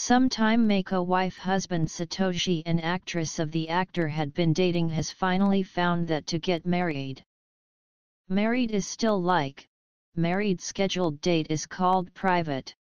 Sometime Mako wife husband Satoshi an actress of the actor had been dating has finally found that to get married. Married is still like, married scheduled date is called private.